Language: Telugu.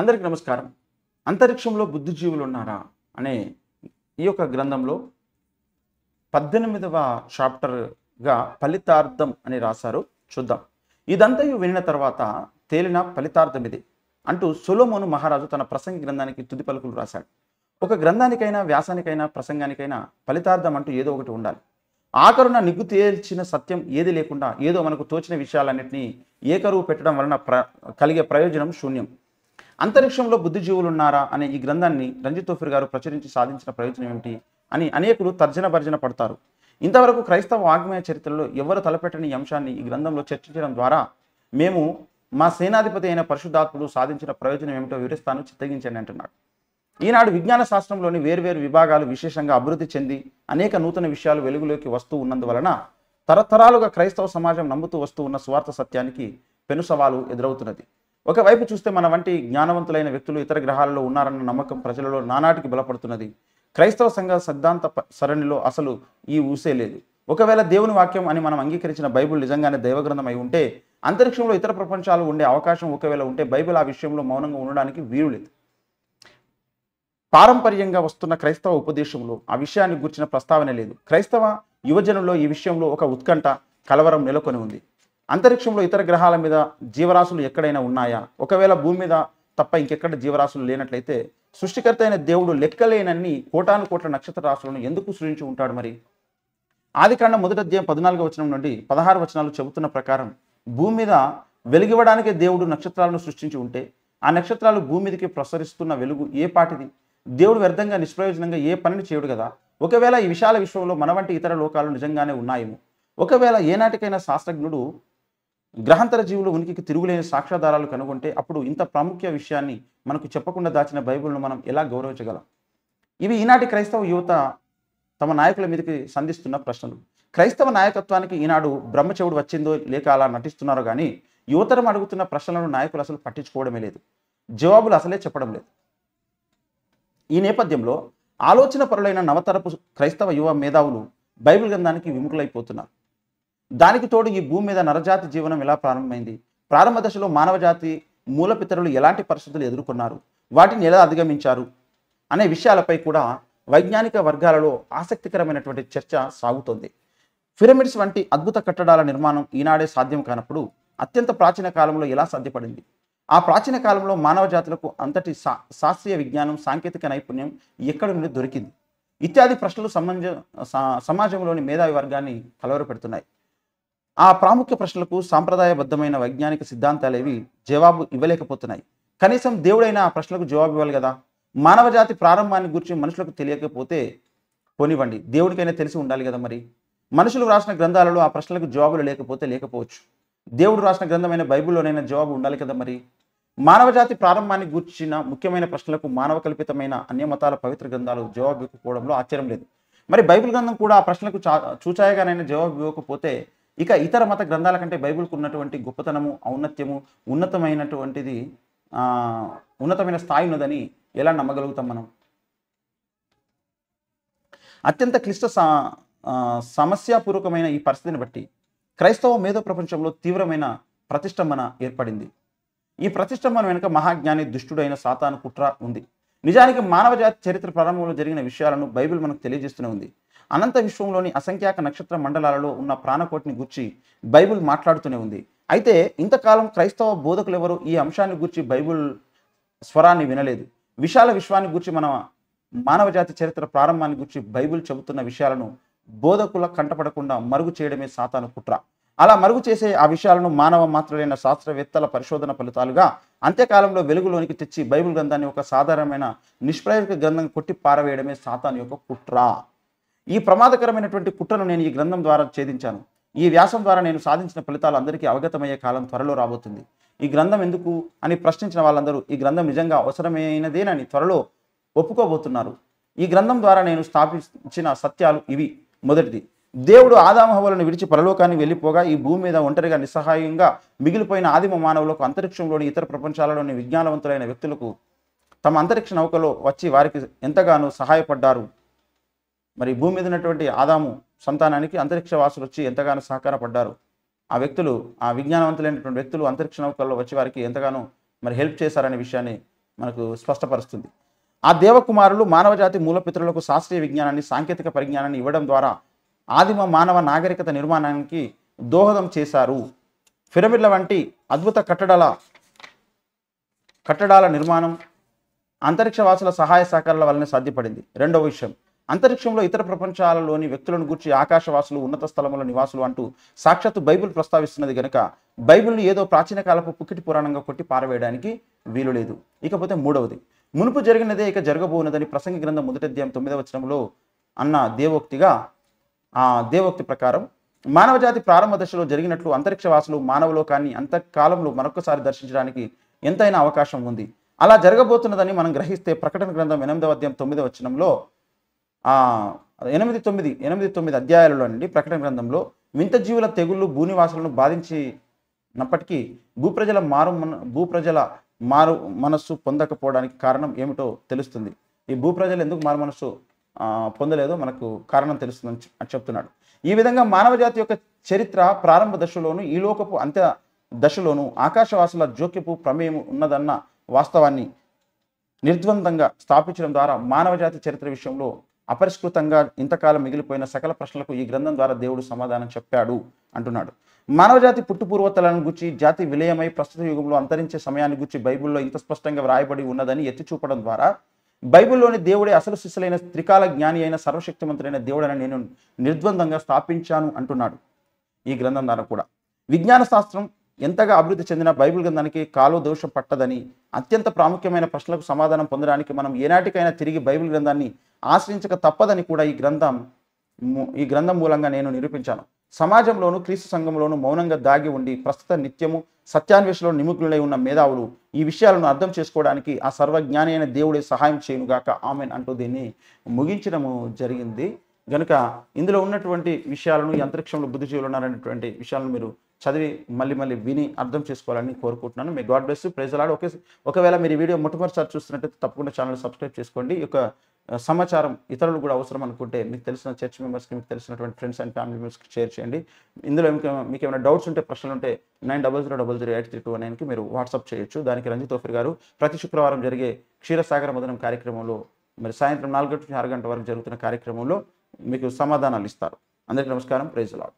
అందరికి నమస్కారం అంతరిక్షంలో బుద్ధిజీవులు ఉన్నారా అనే ఈ యొక్క గ్రంథంలో పద్దెనిమిదవ చాప్టర్గా ఫలితార్థం అని రాశారు చూద్దాం ఇదంతా వినిన తర్వాత తేలిన ఫలితార్థం ఇది అంటూ సొలోమోను మహారాజు తన ప్రసంగి గ్రంథానికి తుది పలుకులు రాశాడు ఒక గ్రంథానికైనా వ్యాసానికైనా ప్రసంగానికైనా ఫలితార్థం అంటూ ఏదో ఒకటి ఉండాలి ఆఖరున నిగ్గు తేల్చిన సత్యం ఏది లేకుండా ఏదో మనకు తోచిన విషయాలన్నింటినీ ఏకరువు పెట్టడం వలన ప్ర కలిగే ప్రయోజనం శూన్యం అంతరిక్షంలో బుద్ధిజీవులు ఉన్నారా అనే ఈ గ్రంథాన్ని రంజిత్ తోఫిర్ గారు ప్రచురించి సాధించిన ప్రయోజనం ఏమిటి అని అనేకులు తర్జన భర్జన పడతారు ఇంతవరకు క్రైస్తవ వాగ్మయ చరిత్రలో ఎవరు తలపెట్టని అంశాన్ని ఈ గ్రంథంలో చర్చించడం ద్వారా మేము మా సేనాధిపతి అయిన పరిశుధాత్ముడు సాధించిన ప్రయోజనం ఏమిటో వివరిస్తాను చిత్తగించండి అంటున్నాడు ఈనాడు విజ్ఞాన శాస్త్రంలోని వేర్వేరు విభాగాలు విశేషంగా అభివృద్ధి చెంది అనేక నూతన విషయాలు వెలుగులోకి వస్తూ ఉన్నందువలన తరతరాలుగా క్రైస్తవ సమాజం నమ్ముతూ వస్తూ ఉన్న స్వార్థ సత్యానికి పెను సవాలు ఎదురవుతున్నది ఒకవైపు చూస్తే మన వంటి జ్ఞానవంతులైన వ్యక్తులు ఇతర గ్రహాలలో ఉన్నారన్న నమ్మకం ప్రజలలో నానాటికి బలపడుతున్నది క్రైస్తవ సంఘ సిద్ధాంత సరణిలో అసలు ఈ ఊసే లేదు ఒకవేళ దేవుని వాక్యం అని మనం అంగీకరించిన బైబుల్ నిజంగానే దైవగ్రంథం అయి ఉంటే అంతరిక్షంలో ఇతర ప్రపంచాలు ఉండే అవకాశం ఒకవేళ ఉంటే బైబిల్ ఆ విషయంలో మౌనంగా ఉండడానికి వీలు లేదు పారంపర్యంగా వస్తున్న క్రైస్తవ ఉపదేశంలో ఆ విషయాన్ని గుర్చిన ప్రస్తావన లేదు క్రైస్తవ యువజనంలో ఈ విషయంలో ఒక ఉత్కంఠ కలవరం నెలకొని ఉంది అంతరిక్షంలో ఇతర గ్రహాల మీద జీవరాశులు ఎక్కడైనా ఉన్నాయా ఒకవేళ భూమి మీద తప్ప ఇంకెక్కడ జీవరాశులు లేనట్లయితే సృష్టికర్త అయిన దేవుడు లెక్కలేనన్ని కోటాను కోట్ల నక్షత్ర రాశులను ఎందుకు సృజించి ఉంటాడు మరి ఆదికాండం మొదటి అధ్యాయం పద్నాలుగు వచనం నుండి పదహారు వచనాలు చెబుతున్న ప్రకారం భూమి మీద వెలిగివ్వడానికే దేవుడు నక్షత్రాలను సృష్టించి ఉంటే ఆ నక్షత్రాలు భూమి మీదకి ప్రసరిస్తున్న వెలుగు ఏ పాటిది దేవుడు వ్యర్థంగా నిష్ప్రయోజనంగా ఏ పనిని చేయడు కదా ఒకవేళ ఈ విశాల విశ్వంలో మన వంటి ఇతర లోకాలు నిజంగానే ఉన్నాయేమో ఒకవేళ ఏనాటికైనా శాస్త్రజ్ఞుడు గ్రహాంతర జీవుల ఉనికికి తిరుగులేని సాక్ష్యాధారాలు కనుగొంటే అప్పుడు ఇంత ప్రాముఖ్య విషయాన్ని మనకు చెప్పకుండా దాచిన బైబిల్ను మనం ఎలా గౌరవించగలం ఇవి ఈనాటి క్రైస్తవ యువత తమ నాయకుల మీదకి సంధిస్తున్న ప్రశ్నలు క్రైస్తవ నాయకత్వానికి ఈనాడు బ్రహ్మచవుడు వచ్చిందో లేక అలా నటిస్తున్నారో కానీ యువతరం అడుగుతున్న ప్రశ్నలను నాయకులు అసలు పట్టించుకోవడమే లేదు జవాబులు అసలే చెప్పడం లేదు ఈ నేపథ్యంలో ఆలోచన పరులైన నవతరపు క్రైస్తవ యువ మేధావులు బైబిల్ గ్రంథానికి విముఖులైపోతున్నారు దానికి తోడు ఈ భూమి మీద నరజాతి జీవనం ఎలా ప్రారంభమైంది ప్రారంభ దశలో మానవజాతి మూలపితరులు ఎలాంటి పరిస్థితులు ఎదుర్కొన్నారు వాటిని ఎలా అధిగమించారు అనే విషయాలపై కూడా వైజ్ఞానిక వర్గాలలో ఆసక్తికరమైనటువంటి చర్చ సాగుతోంది పిరమిడ్స్ వంటి అద్భుత కట్టడాల నిర్మాణం ఈనాడే సాధ్యం కానప్పుడు అత్యంత ప్రాచీన కాలంలో ఎలా సాధ్యపడింది ఆ ప్రాచీన కాలంలో మానవ జాతులకు అంతటి శా శాస్త్రీయ విజ్ఞానం సాంకేతిక నైపుణ్యం ఎక్కడి నుండి దొరికింది ఇత్యాది ప్రశ్నలు సంబంధ సమాజంలోని మేధావి వర్గాన్ని కలవరపెడుతున్నాయి ఆ ప్రాముఖ్య ప్రశ్నలకు సాంప్రదాయబద్ధమైన వైజ్ఞానిక సిద్ధాంతాలు ఏవి జవాబు ఇవ్వలేకపోతున్నాయి కనీసం దేవుడైన ఆ ప్రశ్నలకు జవాబు ఇవ్వాలి కదా మానవజాతి ప్రారంభాన్ని గురించి మనుషులకు తెలియకపోతే పోనివ్వండి దేవుడికైనా తెలిసి ఉండాలి కదా మరి మనుషులు రాసిన గ్రంథాలలో ఆ ప్రశ్నలకు జవాబులు లేకపోతే లేకపోవచ్చు దేవుడు రాసిన గ్రంథమైన బైబిల్లోనైనా జవాబు ఉండాలి కదా మరి మానవజాతి ప్రారంభాన్ని గూర్చిన ముఖ్యమైన ప్రశ్నలకు మానవ కల్పితమైన అన్య మతాల పవిత్ర గ్రంథాలు జవాబు ఇవ్వకపోవడంలో ఆశ్చర్యం లేదు మరి బైబిల్ గ్రంథం కూడా ఆ ప్రశ్నలకు చా చూచాయగానైనా జవాబు ఇవ్వకపోతే ఇక ఇతర మత గ్రంథాల కంటే బైబిల్కు ఉన్నటువంటి గొప్పతనము ఔన్నత్యము ఉన్నతమైనటువంటిది ఉన్నతమైన స్థాయి ఉన్నదని ఎలా నమ్మగలుగుతాం మనం అత్యంత క్లిష్ట సమస్యాపూర్వకమైన ఈ పరిస్థితిని బట్టి క్రైస్తవ మేధో ప్రపంచంలో తీవ్రమైన ప్రతిష్టంభన ఏర్పడింది ఈ ప్రతిష్టంభన వెనుక మహాజ్ఞాని దుష్టుడైన సాతాను కుట్ర ఉంది నిజానికి మానవ జాతి చరిత్ర ప్రారంభంలో జరిగిన విషయాలను బైబిల్ మనకు తెలియజేస్తూనే ఉంది అనంత విశ్వంలోని అసంఖ్యాక నక్షత్ర మండలాలలో ఉన్న ప్రాణకోటిని గుర్చి బైబిల్ మాట్లాడుతూనే ఉంది అయితే ఇంతకాలం క్రైస్తవ బోధకులు ఎవరు ఈ అంశాన్ని గుర్చి బైబుల్ స్వరాన్ని వినలేదు విశాల విశ్వాన్ని గురించి మన మానవజాతి చరిత్ర ప్రారంభాన్ని గురించి బైబిల్ చెబుతున్న విషయాలను బోధకుల కంటపడకుండా మరుగు చేయడమే సాతాను కుట్ర అలా మరుగు చేసే ఆ విషయాలను మానవ మాత్రులైన శాస్త్రవేత్తల పరిశోధన ఫలితాలుగా అంత్యకాలంలో వెలుగులోనికి తెచ్చి బైబిల్ గ్రంథాన్ని ఒక సాధారణమైన నిష్ప్రయోజక గ్రంథం కొట్టి పారవేయడమే సాతాను యొక్క కుట్ర ఈ ప్రమాదకరమైనటువంటి కుట్రను నేను ఈ గ్రంథం ద్వారా ఛేదించాను ఈ వ్యాసం ద్వారా నేను సాధించిన ఫలితాలు అందరికీ అవగతమయ్యే కాలం త్వరలో రాబోతుంది ఈ గ్రంథం ఎందుకు అని ప్రశ్నించిన వాళ్ళందరూ ఈ గ్రంథం నిజంగా అవసరమైనదేనని త్వరలో ఒప్పుకోబోతున్నారు ఈ గ్రంథం ద్వారా నేను స్థాపించిన సత్యాలు ఇవి మొదటిది దేవుడు ఆదామహవలను విడిచి పరలోకాన్ని వెళ్ళిపోగా ఈ భూమి మీద ఒంటరిగా నిస్సహాయంగా మిగిలిపోయిన ఆదిమ మానవులకు అంతరిక్షంలోని ఇతర ప్రపంచాలలోని విజ్ఞానవంతులైన వ్యక్తులకు తమ అంతరిక్ష నౌకలో వచ్చి వారికి ఎంతగానో సహాయపడ్డారు మరి భూమి మీద ఉన్నటువంటి ఆదాము సంతానానికి అంతరిక్ష వాసులు వచ్చి ఎంతగానో సహకారపడ్డారు ఆ వ్యక్తులు ఆ విజ్ఞానవంతులైనటువంటి వ్యక్తులు అంతరిక్ష నౌకల్లో వచ్చే వారికి ఎంతగానో మరి హెల్ప్ చేశారనే విషయాన్ని మనకు స్పష్టపరుస్తుంది ఆ దేవకుమారులు మానవజాతి మూలపితరులకు శాస్త్రీయ విజ్ఞానాన్ని సాంకేతిక పరిజ్ఞానాన్ని ఇవ్వడం ద్వారా ఆదిమ మానవ నాగరికత నిర్మాణానికి దోహదం చేశారు పిరమిడ్ల వంటి అద్భుత కట్టడాల కట్టడాల నిర్మాణం అంతరిక్ష వాసుల సహాయ సహకారాల వలన సాధ్యపడింది రెండవ విషయం అంతరిక్షంలో ఇతర ప్రపంచాలలోని వ్యక్తులను గూర్చి ఆకాశవాసులు ఉన్నత స్థలముల నివాసులు అంటూ సాక్షాత్తు బైబిల్ ప్రస్తావిస్తున్నది గనక బైబిల్ను ఏదో ప్రాచీన కాలపు పుక్కిటి పురాణంగా కొట్టి పారవేయడానికి వీలు లేదు ఇకపోతే మూడవది మునుపు జరిగినదే ఇక జరగబోనదని ప్రసంగ గ్రంథం మొదటి అధ్యాయం తొమ్మిదవ వచనంలో అన్న దేవోక్తిగా ఆ దేవోక్తి ప్రకారం మానవజాతి ప్రారంభ దశలో జరిగినట్లు అంతరిక్షవాసులు మానవలోకాన్ని అంతకాలంలో మరొకసారి దర్శించడానికి ఎంతైనా అవకాశం ఉంది అలా జరగబోతున్నదని మనం గ్రహిస్తే ప్రకటన గ్రంథం ఎనిమిదవ అధ్యాయం తొమ్మిదవ వచనంలో ఎనిమిది తొమ్మిది ఎనిమిది తొమ్మిది అధ్యాయాలలో అండి ప్రకటన గ్రంథంలో వింత జీవుల తెగుళ్ళు భూనివాసులను బాధించినప్పటికీ భూప్రజల మారు మన భూప్రజల మారు మనస్సు పొందకపోవడానికి కారణం ఏమిటో తెలుస్తుంది ఈ భూప్రజలు ఎందుకు మారు మనస్సు పొందలేదో మనకు కారణం తెలుస్తుందని చెప్తున్నాడు ఈ విధంగా మానవ జాతి యొక్క చరిత్ర ప్రారంభ దశలోను ఈ లోకపు అంత్య దశలోను ఆకాశవాసుల జోక్యపు ప్రమేయం ఉన్నదన్న వాస్తవాన్ని నిర్ద్వందంగా స్థాపించడం ద్వారా మానవ జాతి చరిత్ర విషయంలో అపరిష్కృతంగా ఇంతకాలం మిగిలిపోయిన సకల ప్రశ్నలకు ఈ గ్రంథం ద్వారా దేవుడు సమాధానం చెప్పాడు అంటున్నాడు మానవజాతి పుట్టుపూర్వతలను గుర్చి జాతి విలయమై ప్రస్తుత యుగంలో అంతరించే సమయాన్ని గుర్చి బైబిల్లో ఇంత స్పష్టంగా వ్రాయబడి ఉన్నదని ఎత్తి చూపడం ద్వారా బైబిల్లోని దేవుడే అసలు శిష్యులైన త్రికాల జ్ఞాని అయిన సర్వశక్తిమంతుడైన దేవుడని నేను నిర్ద్వందంగా స్థాపించాను అంటున్నాడు ఈ గ్రంథం ద్వారా కూడా విజ్ఞాన శాస్త్రం ఎంతగా అభివృద్ధి చెందిన బైబిల్ గ్రంథానికి కాలు దోషం పట్టదని అత్యంత ప్రాముఖ్యమైన ప్రశ్నలకు సమాధానం పొందడానికి మనం ఏనాటికైనా తిరిగి బైబిల్ గ్రంథాన్ని ఆశ్రయించక తప్పదని కూడా ఈ గ్రంథం ఈ గ్రంథం మూలంగా నేను నిరూపించాను సమాజంలోను క్రీస్తు సంఘంలోను మౌనంగా దాగి ఉండి ప్రస్తుత నిత్యము సత్యాన్వేషణలో నిమగ్నులై ఉన్న మేధావులు ఈ విషయాలను అర్థం చేసుకోవడానికి ఆ సర్వజ్ఞాని అయిన దేవుడే సహాయం చేయనుగాక ఆమెన్ అంటూ దీన్ని ముగించడము జరిగింది గనుక ఇందులో ఉన్నటువంటి విషయాలను అంతరిక్షంలో బుద్ధి ఉన్నారనేటువంటి విషయాలను మీరు చదివి మళ్ళీ మళ్ళీ విని అర్థం చేసుకోవాలని కోరుకుంటున్నాను మీ గాడ్ బ్లెస్ ప్రైజ్ అలాడ్ ఒకే ఒకవేళ మీరు ఈ వీడియో మొట్టమొదటిసారి చూస్తున్నట్టయితే తప్పకుండా ఛానల్ సబ్స్క్రైబ్ చేసుకోండి ఈ సమాచారం ఇతరులు కూడా అవసరం అనుకుంటే మీకు తెలిసిన చర్చ్ మెంబర్స్కి మీకు తెలిసినటువంటి ఫ్రెండ్స్ అండ్ ఫ్యామిలీ మెంబర్స్కి షేర్ చేయండి ఇందులో మీకు ఏమైనా డౌట్స్ ఉంటే ప్రశ్నలు ఉంటే nine double zero double zero eight three two నైన్కి మీరు వాట్సాప్ చేయొచ్చు దానికి రంజిత్ తోఫర్ గారు ప్రతి శుక్రవారం జరిగే క్షీరసాగర మదనం కార్యక్రమంలో మరి సాయంత్రం నాలుగు గంటల నుంచి ఆరు గంటల వరకు జరుగుతున్న కార్యక్రమంలో మీకు సమాధానాలు ఇస్తారు అందరికీ నమస్కారం ప్రైజ్ లాడ్